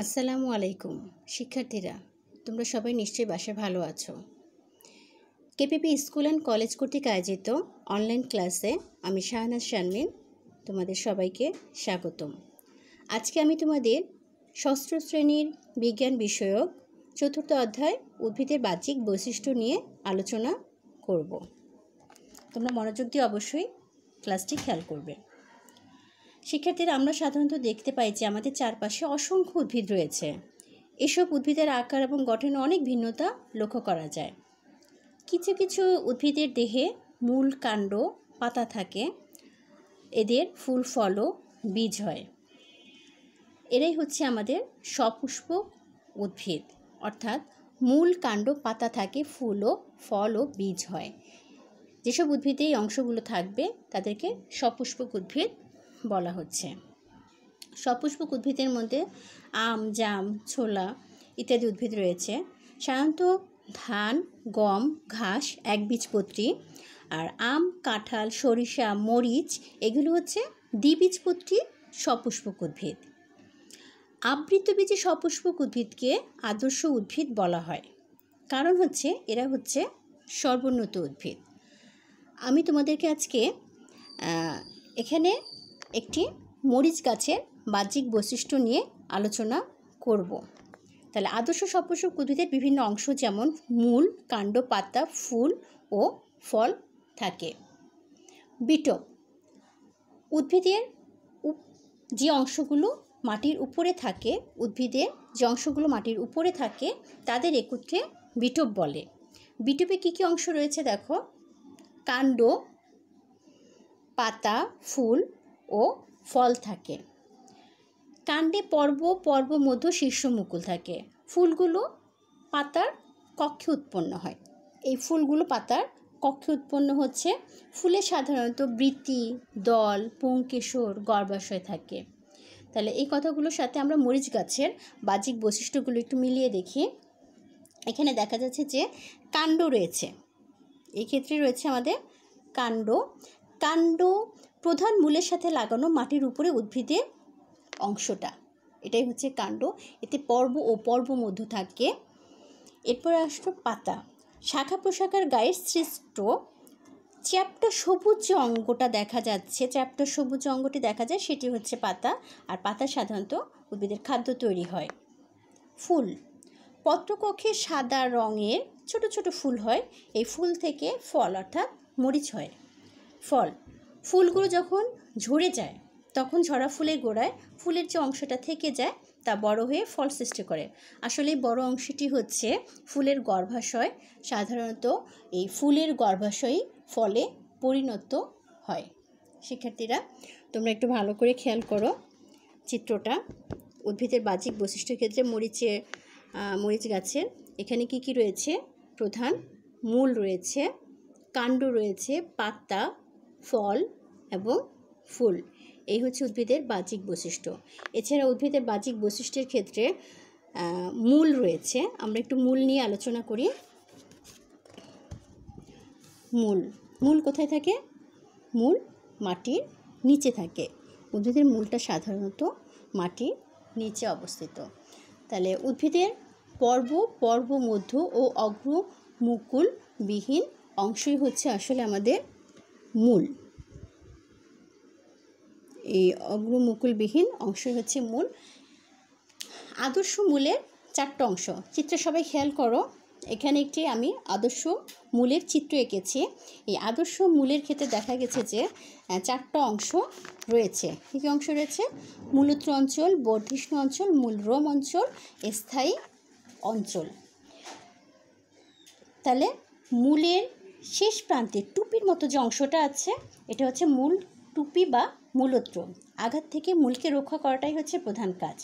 আসসালামু আলাইকুম শিক্ষার্থীরা তোমরা সবাই নিশ্চয়ই বাসায় ভালো আছো কেপিপি স্কুল অ্যান্ড কলেজ কর্তৃক আয়োজিত অনলাইন ক্লাসে আমি শাহনাজ শানমিন তোমাদের সবাইকে স্বাগতম আজকে আমি তোমাদের ষষ্ঠ শ্রেণীর বিজ্ঞান বিষয়ক চতুর্থ অধ্যায় উদ্ভিদের বাহ্যিক বৈশিষ্ট্য নিয়ে আলোচনা করব তোমরা মনোযোগ দিয়ে অবশ্যই ক্লাসটি খেয়াল করবে শিক্ষার্থীর আমরা সাধারণত দেখতে পাই যে আমাদের চারপাশে অসংখ্য উদ্ভিদ রয়েছে এসব উদ্ভিদের আকার এবং গঠনে অনেক ভিন্নতা লক্ষ্য করা যায় কিছু কিছু উদ্ভিদের দেহে মূল কাণ্ড পাতা থাকে এদের ফুল ফলও বীজ হয় এরাই হচ্ছে আমাদের সপুষ্প উদ্ভিদ অর্থাৎ মূল কাণ্ড পাতা থাকে ফুল ও ফল ও বীজ হয় যেসব উদ্ভিদে এই অংশগুলো থাকবে তাদেরকে সপুষ্পক উদ্ভিদ বলা হচ্ছে সপুষ্পক উদ্ভিদের মধ্যে আম জাম ছোলা ইত্যাদি উদ্ভিদ রয়েছে সাধারণত ধান গম ঘাস একবীজপত্রী আর আম কাঁঠাল সরিষা মরিচ এগুলো হচ্ছে দ্বিবীজপত্রী সপুষ্পক উদ্ভিদ আবৃতবীজী সপুষ্পক উদ্ভিদকে আদর্শ উদ্ভিদ বলা হয় কারণ হচ্ছে এরা হচ্ছে সর্বোন্নত উদ্ভিদ আমি তোমাদেরকে আজকে এখানে একটি মরিচ গাছের বাহ্যিক বৈশিষ্ট্য নিয়ে আলোচনা করব তাহলে আদর্শ সপোষক উদ্ভিদের বিভিন্ন অংশ যেমন মূল কাণ্ড পাতা ফুল ও ফল থাকে বিটপ উদ্ভিদের যে অংশগুলো মাটির উপরে থাকে উদ্ভিদের যে অংশগুলো মাটির উপরে থাকে তাদের একত্রে বিটপ বলে বিটপে কী কী অংশ রয়েছে দেখো কাণ্ড পাতা ফুল ও ফল থাকে কাণ্ডে পর্ব পর্ব মধ্য শীর্ষ মুকুল থাকে ফুলগুলো পাতার কক্ষে উৎপন্ন হয় এই ফুলগুলো পাতার কক্ষে উৎপন্ন হচ্ছে ফুলে সাধারণত বৃত্তি দল পুংকেশর গর্ভাশয় থাকে তাহলে এই কথাগুলোর সাথে আমরা মরিচ গাছের বাহ্যিক বৈশিষ্ট্যগুলো একটু মিলিয়ে দেখি এখানে দেখা যাচ্ছে যে কাণ্ড রয়েছে এই ক্ষেত্রে রয়েছে আমাদের কাণ্ড কাণ্ড প্রধান মূলের সাথে লাগানো মাটির উপরে উদ্ভিদের অংশটা এটাই হচ্ছে কাণ্ড এতে পর্ব ও পর্ব মধ্য থাকে এরপর আসলো পাতা শাখা প্রশাখার গায়ের সৃষ্ট চ্যাপটা সবুজ যে অঙ্গটা দেখা যাচ্ছে চ্যাপটা সবুজ অঙ্গটি দেখা যায় সেটি হচ্ছে পাতা আর পাতা সাধারণত উদ্ভিদের খাদ্য তৈরি হয় ফুল পত্রকক্ষে সাদা রঙের ছোট ছোট ফুল হয় এই ফুল থেকে ফল অর্থাৎ মরিচ হয় ফল ফুলগুলো যখন ঝরে যায় তখন ঝরা ফুলের গোড়ায় ফুলের যে অংশটা থেকে যায় তা বড় হয়ে ফল সৃষ্টি করে আসলে বড় অংশটি হচ্ছে ফুলের গর্ভাশয় সাধারণত এই ফুলের গর্ভাশয়ই ফলে পরিণত হয় শিক্ষার্থীরা তোমরা একটু ভালো করে খেয়াল করো চিত্রটা উদ্ভিদের বাহ্যিক বৈশিষ্ট্যের ক্ষেত্রে মরিচে মরিচ গাছের এখানে কি কি রয়েছে প্রধান মূল রয়েছে কাণ্ড রয়েছে পাতা ফল এবং ফুল এই হচ্ছে উদ্ভিদের বাহ্যিক বৈশিষ্ট্য এছাড়া উদ্ভিদের বাহ্যিক বৈশিষ্ট্যের ক্ষেত্রে মূল রয়েছে আমরা একটু মূল নিয়ে আলোচনা করি মূল মূল কোথায় থাকে মূল মাটির নিচে থাকে উদ্ভিদের মূলটা সাধারণত মাটির নিচে অবস্থিত তাহলে উদ্ভিদের পর্ব পর্ব মধ্য ও অগ্র মুকুল বিহীন অংশই হচ্ছে আসলে আমাদের মূল এই অগ্রমুকুলবিহীন অংশই হচ্ছে মূল আদর্শ মূলের চারটা অংশ চিত্র সবাই খেয়াল করো এখানে একটি আমি আদর্শ মূলের চিত্র এঁকেছি এই আদর্শ মূলের ক্ষেত্রে দেখা গেছে যে চারটা অংশ রয়েছে কী কী অংশ রয়েছে মূলত্র অঞ্চল বর্ধিষ্ণু অঞ্চল মূল রোম অঞ্চল স্থায়ী অঞ্চল তাহলে মূলের শেষ প্রান্তে টুপির মতো যে অংশটা আছে এটা হচ্ছে মূল টুপি বা মূলত্র আঘাত থেকে মূলকে রক্ষা করাটাই হচ্ছে প্রধান কাজ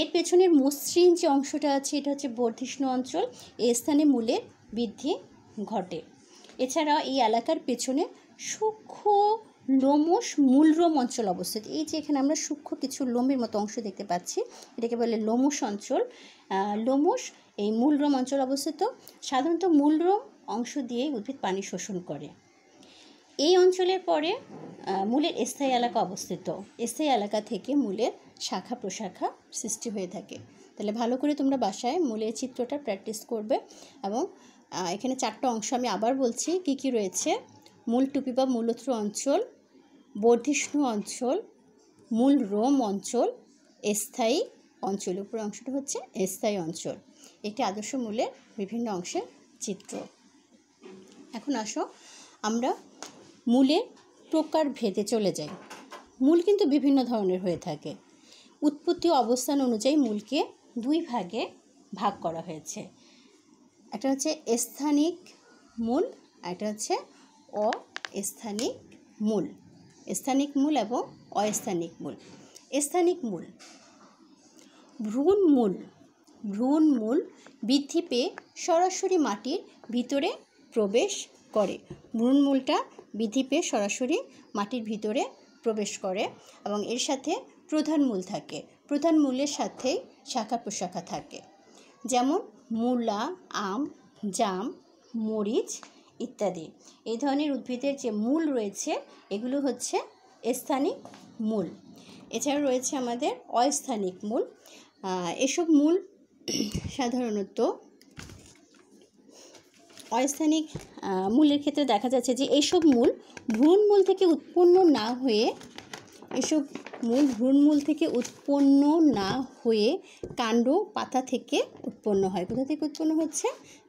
এর পেছনের মসৃণ যে অংশটা আছে এটা হচ্ছে বর্ধিষ্ণু অঞ্চল এ স্থানে মূলের বৃদ্ধি ঘটে এছাড়া এই এলাকার পেছনে সূক্ষ্ম লোমস মূলরোম অঞ্চল অবস্থিত এই যে এখানে আমরা সূক্ষ্ম কিছু লোমের মতো অংশ দেখতে পাচ্ছি এটাকে বলে লোমস অঞ্চল লোমস এই মূলরোম অঞ্চল অবস্থিত সাধারণত মূলরোম অংশ দিয়ে উদ্ভিদ পানি শোষণ করে এই অঞ্চলের পরে মূলের স্থায়ী এলাকা অবস্থিত স্থায়ী এলাকা থেকে মূলের শাখা প্রশাখা সৃষ্টি হয়ে থাকে তাহলে ভালো করে তোমরা বাসায় মূলের চিত্রটা প্র্যাকটিস করবে এবং এখানে চারটা অংশ আমি আবার বলছি কি কি রয়েছে মূল টুপি বা মূলত্র অঞ্চল বর্ধিষ্ণু অঞ্চল মূল রোম অঞ্চল স্থায়ী অঞ্চল উপর অংশটা হচ্ছে স্থায়ী অঞ্চল একটি আদর্শ মূলের বিভিন্ন অংশের চিত্র এখন আসো আমরা মূলের প্রকার ভেদে চলে যাই মূল কিন্তু বিভিন্ন ধরনের হয়ে থাকে উৎপত্তি অবস্থান অনুযায়ী মূলকে দুই ভাগে ভাগ করা হয়েছে একটা হচ্ছে স্থানিক মূল একটা হচ্ছে অস্থানিক মূল স্থানিক মূল এবং অস্থানিক মূল স্থানিক মূল ভ্রূণ মূল ভ্রূণ মূল বৃদ্ধি পেয়ে সরাসরি মাটির ভিতরে প্রবেশ করে ভ্রূণমূলটা বৃদ্ধি পেয়ে সরাসরি মাটির ভিতরে প্রবেশ করে এবং এর সাথে প্রধান মূল থাকে প্রধান মূলের সাথেই শাখা প্রশাখা থাকে যেমন মূলা আম জাম মরিচ ইত্যাদি এই ধরনের উদ্ভিদের যে মূল রয়েছে এগুলো হচ্ছে স্থানিক মূল এছাড়া রয়েছে আমাদের অস্থানিক মূল এসব মূল সাধারণত অস্থানিক মূলের ক্ষেত্রে দেখা যাচ্ছে যে এইসব মূল ভ্রূণমূল থেকে উৎপন্ন না হয়ে এসব মূল ভ্রূণমূল থেকে উৎপন্ন না হয়ে কাণ্ড পাতা থেকে উৎপন্ন হয় কোথা থেকে উৎপন্ন হচ্ছে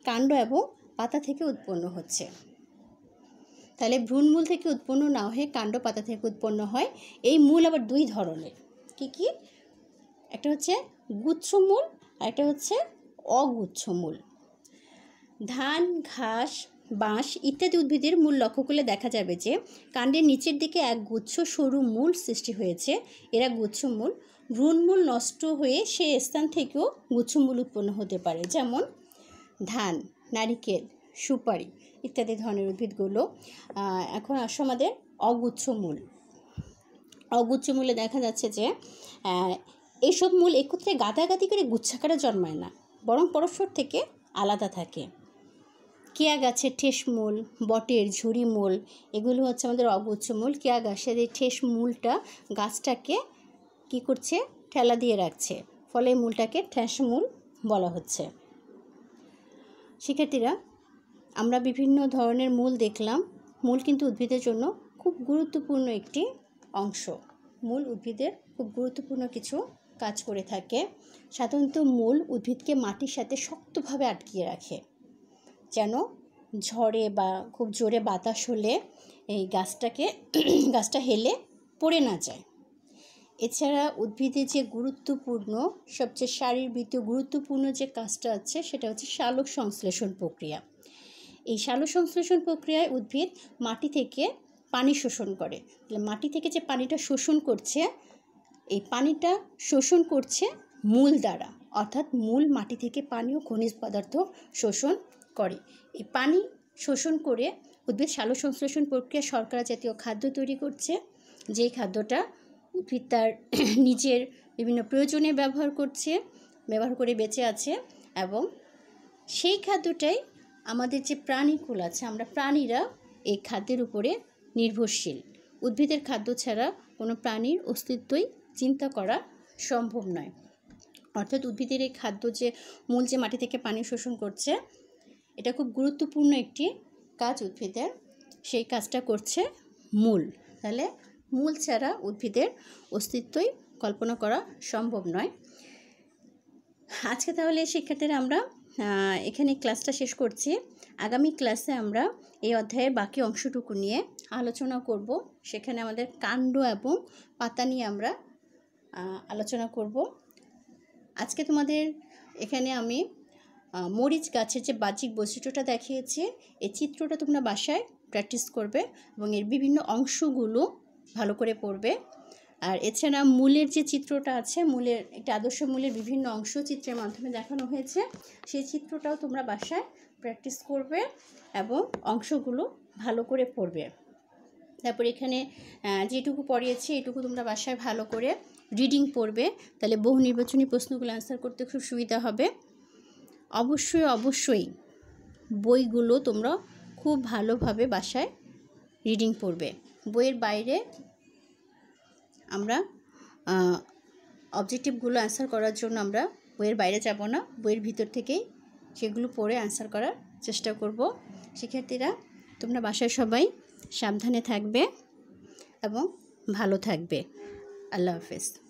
কাণ্ড এবং পাতা থেকে উৎপন্ন হচ্ছে তাহলে ভ্রূণমূল থেকে উৎপন্ন না হয়ে কাণ্ড পাতা থেকে উৎপন্ন হয় এই মূল আবার দুই ধরনের কি কি একটা হচ্ছে গুচ্ছমূল আর একটা হচ্ছে অগুচ্ছমূল ধান ঘাস বাঁশ ইত্যাদি উদ্ভিদের মূল লক্ষ্য করলে দেখা যাবে যে কাণ্ডের নিচের দিকে এক গুচ্ছ সরু মূল সৃষ্টি হয়েছে এরা গুচ্ছমূল ভ্রূণমূল নষ্ট হয়ে সেই স্থান থেকেও গুচ্ছমূল উৎপন্ন হতে পারে যেমন ধান নারিকেল সুপারি ইত্যাদি ধরনের উদ্ভিদগুলো এখন আসো আমাদের অগুচ্ছমূল অগুচ্ছমূলে দেখা যাচ্ছে যে এইসব মূল একত্রে গাদাগাদি করে গুচ্ছাকারে জন্মায় না বরং পরস্পর থেকে আলাদা থাকে কেয়া গাছের ঠেস মূল বটের ঝুড়ি মূল এগুলো হচ্ছে আমাদের অগুচ্ছ মূল কেয়া গাছের এই ঠেস মূলটা গাছটাকে কি করছে ঠেলা দিয়ে রাখছে ফলে মূলটাকে ঠেস মূল বলা হচ্ছে শিক্ষার্থীরা আমরা বিভিন্ন ধরনের মূল দেখলাম মূল কিন্তু উদ্ভিদের জন্য খুব গুরুত্বপূর্ণ একটি অংশ মূল উদ্ভিদের খুব গুরুত্বপূর্ণ কিছু কাজ করে থাকে সাধারণত মূল উদ্ভিদকে মাটির সাথে শক্তভাবে আটকিয়ে রাখে যেন ঝড়ে বা খুব জোরে বাতাস হলে এই গাছটাকে গাছটা হেলে পড়ে না যায় এছাড়া উদ্ভিদের যে গুরুত্বপূর্ণ সবচেয়ে শারীরবৃত্তীয় গুরুত্বপূর্ণ যে কাজটা আছে সেটা হচ্ছে শালক সংশ্লেষণ প্রক্রিয়া এই শালক সংশ্লেষণ প্রক্রিয়ায় উদ্ভিদ মাটি থেকে পানি শোষণ করে তাহলে মাটি থেকে যে পানিটা শোষণ করছে এই পানিটা শোষণ করছে মূল দ্বারা অর্থাৎ মূল মাটি থেকে পানি ও খনিজ পদার্থ শোষণ করে এই পানি শোষণ করে উদ্ভিদ সালো সংশ্লেষণ প্রক্রিয়া শর্করা জাতীয় খাদ্য তৈরি করছে যেই খাদ্যটা উদ্ভিদ তার নিজের বিভিন্ন প্রয়োজনে ব্যবহার করছে ব্যবহার করে বেঁচে আছে এবং সেই খাদ্যটাই আমাদের যে প্রাণীকুল আছে আমরা প্রাণীরা এই খাদ্যের উপরে নির্ভরশীল উদ্ভিদের খাদ্য ছাড়া কোনো প্রাণীর অস্তিত্বই চিন্তা করা সম্ভব নয় অর্থাৎ উদ্ভিদের এই খাদ্য যে মূল যে মাটি থেকে পানি শোষণ করছে এটা খুব গুরুত্বপূর্ণ একটি কাজ উদ্ভিদের সেই কাজটা করছে মূল তাহলে মূল ছাড়া উদ্ভিদের অস্তিত্বই কল্পনা করা সম্ভব নয় আজকে তাহলে শিক্ষার্থীরা আমরা এখানে ক্লাসটা শেষ করছি আগামী ক্লাসে আমরা এই অধ্যায়ের বাকি অংশটুকু নিয়ে আলোচনা করব সেখানে আমাদের কাণ্ড এবং পাতা নিয়ে আমরা আলোচনা করব আজকে তোমাদের এখানে আমি মরিচ গাছের যে বাহ্যিক বৈশিষ্ট্যটা দেখিয়েছে এই চিত্রটা তোমরা বাসায় প্র্যাকটিস করবে এবং এর বিভিন্ন অংশগুলো ভালো করে পড়বে আর এছাড়া মূলের যে চিত্রটা আছে মূলের একটা আদর্শ মূলের বিভিন্ন অংশ চিত্রের মাধ্যমে দেখানো হয়েছে সেই চিত্রটাও তোমরা বাসায় প্র্যাকটিস করবে এবং অংশগুলো ভালো করে পড়বে তারপর এখানে যেটুকু পড়িয়েছি এটুকু তোমরা বাসায় ভালো করে রিডিং পড়বে তাহলে বহু নির্বাচনী প্রশ্নগুলো অ্যান্সার করতে খুব সুবিধা হবে অবশ্যই অবশ্যই বইগুলো তোমরা খুব ভালোভাবে বাসায় রিডিং পড়বে বইয়ের বাইরে আমরা অবজেক্টিভগুলো অ্যান্সার করার জন্য আমরা বইয়ের বাইরে যাব না বইয়ের ভিতর থেকেই সেগুলো পড়ে অ্যান্সার করার চেষ্টা করব শিক্ষার্থীরা তোমরা বাসায় সবাই সাবধানে থাকবে এবং ভালো থাকবে আল্লাহ হাফেজ